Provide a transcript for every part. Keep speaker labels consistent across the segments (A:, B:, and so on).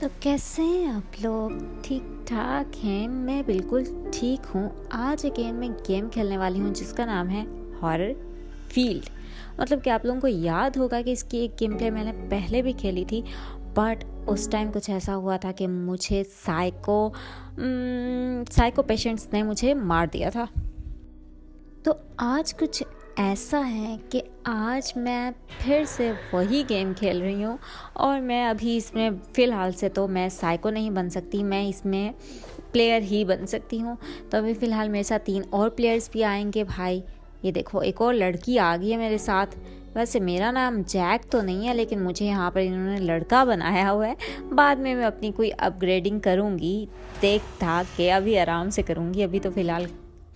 A: तो कैसे हैं आप लोग ठीक ठाक हैं मैं बिल्कुल ठीक हूँ आज अगेन मैं गेम खेलने वाली हूँ जिसका नाम है हॉरर फील्ड मतलब कि आप लोगों को याद होगा कि इसकी एक गेम प्ले मैंने पहले भी खेली थी बट उस टाइम कुछ ऐसा हुआ था कि मुझे साइको साइको पेशेंट्स ने मुझे मार दिया था तो आज कुछ ऐसा है कि आज मैं फिर से वही गेम खेल रही हूँ और मैं अभी इसमें फ़िलहाल से तो मैं साइको नहीं बन सकती मैं इसमें प्लेयर ही बन सकती हूँ तो अभी फ़िलहाल मेरे साथ तीन और प्लेयर्स भी आएंगे भाई ये देखो एक और लड़की आ गई है मेरे साथ वैसे मेरा नाम जैक तो नहीं है लेकिन मुझे यहाँ पर इन्होंने लड़का बनाया हुआ है बाद में मैं अपनी कोई अपग्रेडिंग करूँगी देख था के अभी आराम से करूँगी अभी तो फ़िलहाल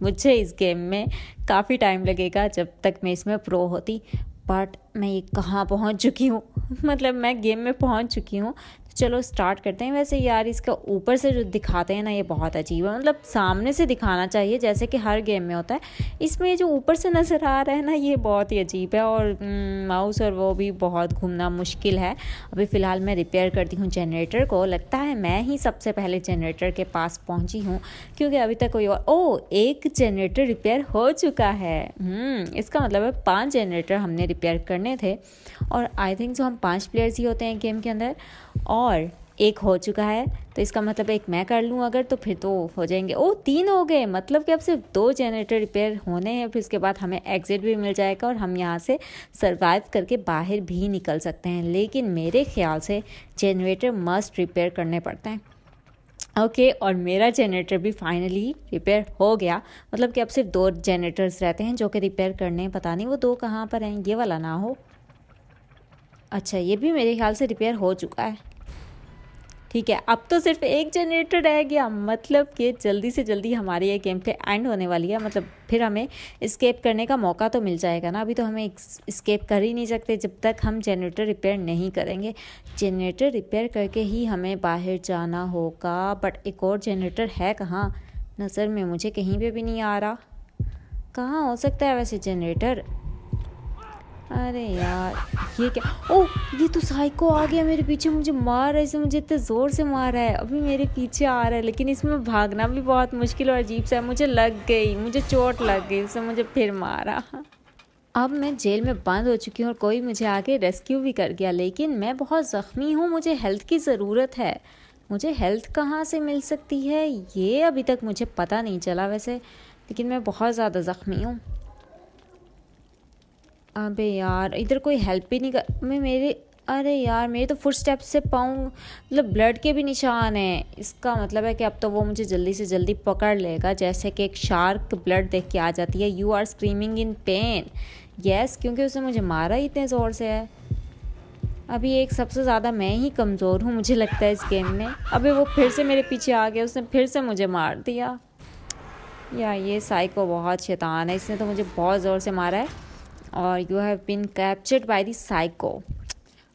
A: मुझे इस गेम में काफ़ी टाइम लगेगा जब तक मैं इसमें प्रो होती बट मैं ये कहाँ पहुँच चुकी हूँ मतलब मैं गेम में पहुंच चुकी हूँ तो चलो स्टार्ट करते हैं वैसे यार इसका ऊपर से जो दिखाते हैं ना ये बहुत अजीब है मतलब सामने से दिखाना चाहिए जैसे कि हर गेम में होता है इसमें जो ऊपर से नज़र आ रहा है ना ये बहुत ही अजीब है और माउस हम्म, और वो भी बहुत घूमना मुश्किल है अभी फ़िलहाल मैं रिपेयर करती हूँ जनरेटर को लगता है मैं ही सबसे पहले जनरेटर के पास पहुँची हूँ क्योंकि अभी तक कोई और ओ एक जनरेटर रिपेयर हो चुका है हम्म, इसका मतलब है पाँच जनरेटर हमने रिपेयर करने थे और आई थिंक जो हम पांच प्लेयर्स ही होते हैं गेम के अंदर और एक हो चुका है तो इसका मतलब एक मैं कर लूँ अगर तो फिर तो हो जाएंगे ओ तीन हो गए मतलब कि अब सिर्फ दो जनरेटर रिपेयर होने हैं फिर उसके बाद हमें एग्जिट भी मिल जाएगा और हम यहाँ से सर्वाइव करके बाहर भी निकल सकते हैं लेकिन मेरे ख्याल से जनरेटर मस्ट रिपेयर करने पड़ते हैं ओके okay, और मेरा जनरेटर भी फाइनली रिपेयर हो गया मतलब कि अब सिर्फ दो जनरेटर्स रहते हैं जो कि रिपेयर करने पता नहीं वो दो कहाँ पर हैं ये वाला ना हो अच्छा ये भी मेरे ख्याल से रिपेयर हो चुका है ठीक है अब तो सिर्फ एक जनरेटर रह गया मतलब कि जल्दी से जल्दी हमारी ये गेम प्ले एंड होने वाली है मतलब फिर हमें स्केप करने का मौका तो मिल जाएगा ना अभी तो हमें स्केप कर ही नहीं सकते जब तक हम जनरेटर रिपेयर नहीं करेंगे जनरेटर रिपेयर करके ही हमें बाहर जाना होगा बट एक और जनरेटर है कहाँ नज़र में मुझे कहीं पर भी नहीं आ रहा कहाँ हो सकता है वैसे जनरेटर अरे यार ये क्या ओ ये तो साइको आ गया मेरे पीछे मुझे मार रहा है इसे मुझे इतने ज़ोर से मार रहा है अभी मेरे पीछे आ रहा है लेकिन इसमें भागना भी बहुत मुश्किल और अजीब सा है मुझे लग गई मुझे चोट लग गई उसने मुझे फिर मारा अब मैं जेल में बंद हो चुकी हूँ और कोई मुझे आके रेस्क्यू भी कर गया लेकिन मैं बहुत ज़ख्मी हूँ मुझे हेल्थ की ज़रूरत है मुझे हेल्थ कहाँ से मिल सकती है ये अभी तक मुझे पता नहीं चला वैसे लेकिन मैं बहुत ज़्यादा ज़ख्मी हूँ अबे यार इधर कोई हेल्प ही नहीं कर मैं मेरे अरे यार मेरे तो फुट स्टेप से पाऊँ मतलब ब्लड के भी निशान हैं इसका मतलब है कि अब तो वो मुझे जल्दी से जल्दी पकड़ लेगा जैसे कि एक शार्क ब्लड देख के आ जाती है you are screaming in pain yes क्योंकि उसने मुझे मारा ही इतने ज़ोर से है अभी एक सबसे ज़्यादा मैं ही कमज़ोर हूँ मुझे लगता है इस गेम में अभी वो फिर से मेरे पीछे आ गया उसने फिर से मुझे मार दिया या ये साइको बहुत शैतान है इसने तो मुझे बहुत ज़ोर से मारा है और you have been captured by the psycho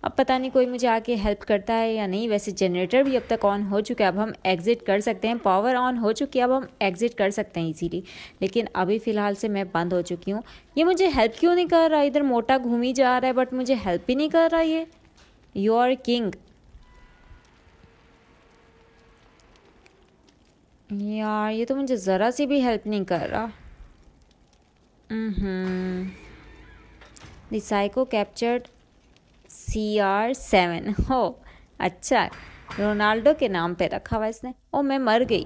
A: अब पता नहीं कोई मुझे आके हेल्प करता है या नहीं वैसे जनरेटर भी अब तक ऑन हो चुका है अब हम एग्ज़िट कर सकते हैं पावर ऑन हो चुकी है अब हम एग्ज़िट कर सकते हैं इजीली लेकिन अभी फ़िलहाल से मैं बंद हो चुकी हूँ ये मुझे हेल्प क्यों नहीं कर रहा इधर मोटा घूम ही जा रहा है बट मुझे हेल्प ही नहीं कर रहा ये यू आर किंग यार ये तो मुझे ज़रा सी भी हेल्प नहीं कर रहा हम्म The psycho captured CR7 हो अच्छा रोनाल्डो के नाम पे रखा हुआ इसने ओ oh, मैं मर गई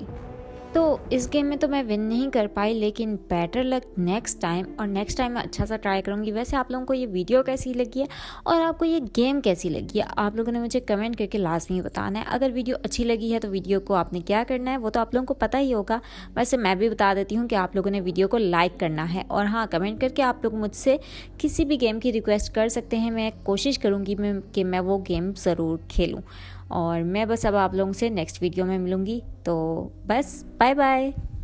A: तो इस गेम में तो मैं विन नहीं कर पाई लेकिन बेटर लक नेक्स्ट टाइम और नेक्स्ट टाइम मैं अच्छा सा ट्राई करूँगी वैसे आप लोगों को ये वीडियो कैसी लगी है और आपको ये गेम कैसी लगी है आप लोगों ने मुझे कमेंट करके लाजमी बताना है अगर वीडियो अच्छी लगी है तो वीडियो को आपने क्या करना है वो तो आप लोगों को पता ही होगा वैसे मैं भी बता देती हूँ कि आप लोगों ने वीडियो को लाइक करना है और हाँ कमेंट करके आप लोग मुझसे किसी भी गेम की रिक्वेस्ट कर सकते हैं मैं कोशिश करूँगी कि मैं वो गेम ज़रूर खेलूँ और मैं बस अब आप लोगों से नेक्स्ट वीडियो में मिलूँगी तो बस बाय बाय